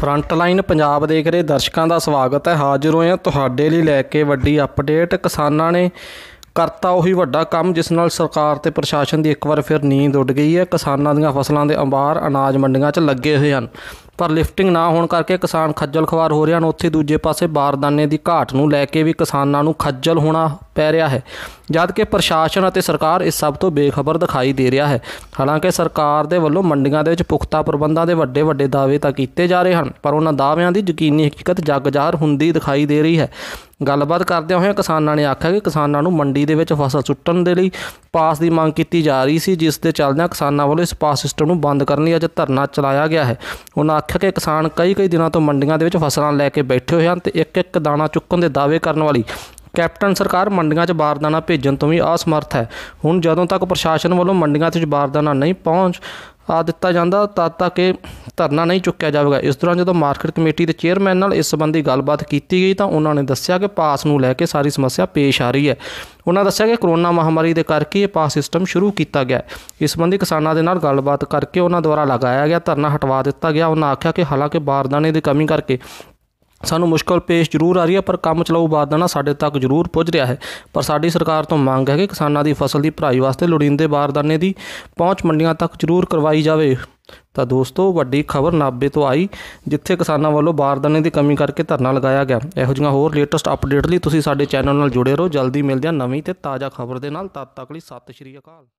front line Punjab ਦੇਖ ਰਹੇ ਦਰਸ਼ਕਾਂ ਦਾ ਸਵਾਗਤ ਹੈ ਹਾਜ਼ਰ ਹੋਏ ਹਾਂ ਤੁਹਾਡੇ ਲਈ ਲੈ ਕੇ ਵੱਡੀ ਅਪਡੇਟ ਕਿਸਾਨਾਂ ਨੇ ਕਰਤਾ ਉਹੀ ਵੱਡਾ ਕੰਮ ਜਿਸ ਨਾਲ ਸਰਕਾਰ ਤੇ ਪ੍ਰਸ਼ਾਸਨ ਦੀ ਇੱਕ ਵਾਰ ਫਿਰ ਨੀਂਦ ਉੱਡ ਗਈ ਹੈ ਕਿਸਾਨਾਂ ਦੀਆਂ ਫਸਲਾਂ ਦੇ ਅੰਬਾਰ ਅਨਾਜ ਮੰਡੀਆਂ 'ਚ ਲੱਗੇ ਹੋਏ ਹਨ ਪਰ ਲਿਫਟਿੰਗ ਨਾ ਹੋਣ ਕਰਕੇ ਕਿਸਾਨ ਖੱਜਲ ਖਵਾਰ ਹੋ ਰਹੇ ਹਨ ਉੱਥੇ ਦੂਜੇ ਪਾਸੇ ਬਾਰਦਾਨੇ ਦੀ ਘਾਟ ਨੂੰ ਲੈ ਕੇ ਵੀ ਕਿਸਾਨਾਂ ਨੂੰ ਖੱਜਲ ਹੋਣਾ ਪੈ ਰਿਹਾ ਹੈ ਜਦ ਕਿ ਪ੍ਰਸ਼ਾਸਨ ਅਤੇ ਸਰਕਾਰ ਇਸ ਸਭ ਤੋਂ ਬੇਖਬਰ ਦਿਖਾਈ ਦੇ ਰਿਹਾ ਹੈ ਹਾਲਾਂਕਿ ਸਰਕਾਰ ਦੇ ਵੱਲੋਂ ਮੰਡੀਆਂ ਦੇ ਵਿੱਚ ਪੁਖਤਾ ਪ੍ਰਬੰਧਾਂ ਦੇ ਵੱਡੇ ਵੱਡੇ ਦਾਅਵੇ ਤਾਂ ਕੀਤੇ ਜਾ ਰਹੇ ਹਨ ਪਰ ਉਹਨਾਂ ਦਾਅਵਿਆਂ ਦੀ ਯਕੀਨੀ ਹਕੀਕਤ ਜੱਗ ਜ਼ਾਹਰ ਹੁੰਦੀ ਦਿਖਾਈ ਦੇ ਰਹੀ ਹੈ ਗੱਲਬਾਤ ਕਰਦੇ ਹੋਏ ਕਿਸਾਨਾਂ ਨੇ ਆਖਿਆ ਕਿ ਕਿਸਾਨਾਂ ਨੂੰ ਮੰਡੀ ਦੇ ਵਿੱਚ ਫਸਲ ਸੁੱਟਣ ਦੇ ਲਈ ਪਾਸ ਦੀ ਮੰਗ ਕੀਤੀ ਜਾ ਰਹੀ ਸੀ ਜਿਸ ਦੇ ਚੱਲਦਿਆਂ ਕਿਸਾਨਾਂ ਵੱਲੋਂ ਇਸ ਪਾਸ ਸਿਸਟਮ ਨੂੰ ਬੰਦ ਕਰਨ ਲਈ ਅੱਜ ਧਰਨਾ ਚਲਾਇਆ ਗਿਆ ਹੈ ਉਹਨਾਂ ਆਖਿਆ ਕਿ ਕਿਸਾਨ ਕਈ ਕਈ ਦਿਨਾਂ ਤੋਂ ਮੰਡੀਆਂ ਦੇ ਵਿੱਚ ਫਸਲਾਂ ਲੈ ਕੇ ਬੈਠੇ ਹੋਏ ਹਨ ਤੇ ਇੱਕ ਇੱਕ ਦਾਣਾ ਚੁੱਕਣ ਦੇ ਦਾਅਵੇ ਕਰਨ ਵਾਲੀ ਕੈਪਟਨ ਸਰਕਾਰ ਮੰਡੀਆਂ 'ਚ ਬਾਰਦਾਨਾ ਭੇਜਣ ਤੋਂ ਵੀ ਅਸਮਰਥ ਹੈ ਹੁਣ ਜਦੋਂ ਤੱਕ ਪ੍ਰਸ਼ਾਸਨ ਵੱਲੋਂ ਮੰਡੀਆਂ 'ਚ ਬਾਰਦਾਨਾ ਨਹੀਂ ਪਹੁੰਚ ਆ ਦਿੱਤਾ ਜਾਂਦਾ ਤਦ ਤੱਕ ਇਹ ਧਰਨਾ ਨਹੀਂ ਚੁੱਕਿਆ ਜਾਵੇਗਾ ਇਸ ਦੌਰਾਨ ਜਦੋਂ ਮਾਰਕੀਟ ਕਮੇਟੀ ਦੇ ਚੇਅਰਮੈਨ ਨਾਲ ਇਸ ਸੰਬੰਧੀ ਗੱਲਬਾਤ ਕੀਤੀ ਗਈ ਤਾਂ ਉਹਨਾਂ ਨੇ ਦੱਸਿਆ ਕਿ ਪਾਸ ਨੂੰ ਲੈ ਕੇ ਸਾਰੀ ਸਮੱਸਿਆ ਪੇਸ਼ ਆ ਰਹੀ ਹੈ ਉਹਨਾਂ ਦੱਸਿਆ ਕਿ ਕਰੋਨਾ ਮਹਾਮਾਰੀ ਦੇ ਕਰਕੇ ਇਹ ਪਾਸ ਸਿਸਟਮ ਸ਼ੁਰੂ ਕੀਤਾ ਗਿਆ ਇਸ ਸੰਬੰਧੀ ਕਿਸਾਨਾਂ ਦੇ ਨਾਲ ਗੱਲਬਾਤ ਕਰਕੇ ਉਹਨਾਂ ਦੁਆਰਾ ਲਗਾਇਆ ਗਿਆ ਧਰਨਾ ਹਟਵਾ ਦਿੱਤਾ ਗਿਆ ਉਹਨਾਂ ਆਖਿਆ ਕਿ ਹਾਲਾਂਕਿ ਬਾਰਦਾਨੇ ਦੀ ਕਮੀ ਕਰਕੇ ਸਾਨੂੰ ਮੁਸ਼ਕਲ ਪੇਸ਼ ਜ਼ਰੂਰ ਆ ਰਹੀ ਹੈ ਪਰ ਕੰਮ ਚਲਾਉ ਬਾਦਨਾ ਸਾਡੇ ਤੱਕ ਜ਼ਰੂਰ ਪਹੁੰਚ ਰਿਹਾ ਹੈ ਪਰ ਸਾਡੀ ਸਰਕਾਰ ਤੋਂ ਮੰਗ ਹੈ ਕਿ ਕਿਸਾਨਾਂ ਦੀ ਫਸਲ ਦੀ ਭਰਾਈ ਵਾਸਤੇ ਲੋੜੀਂਦੇ ਬਾਰਦਾਨੇ ਦੀ ਪਹੁੰਚ ਮੰਡੀਆਂ ਤੱਕ ਜ਼ਰੂਰ ਕਰਵਾਈ ਜਾਵੇ ਤਾਂ ਦੋਸਤੋ ਵੱਡੀ ਖਬਰ ਨਾਬੇ ਤੋਂ ਆਈ ਜਿੱਥੇ ਕਿਸਾਨਾਂ ਵੱਲੋਂ ਬਾਰਦਾਨੇ ਦੀ ਕਮੀ ਕਰਕੇ ਧਰਨਾ ਲਗਾਇਆ ਗਿਆ ਇਹੋ ਜਿਹੀਆਂ ਹੋਰ ਲੇਟੈਸਟ ਅਪਡੇਟ ਲਈ ਤੁਸੀਂ ਸਾਡੇ ਚੈਨਲ ਨਾਲ ਜੁੜੇ ਰਹੋ ਜਲਦੀ ਮਿਲਦੇ ਹਾਂ ਨਵੀਂ ਤੇ ਤਾਜ਼ਾ ਖਬਰ ਦੇ ਨਾਲ ਤਦ ਤੱਕ ਲਈ ਸਤਿ ਸ਼੍ਰੀ ਅਕਾਲ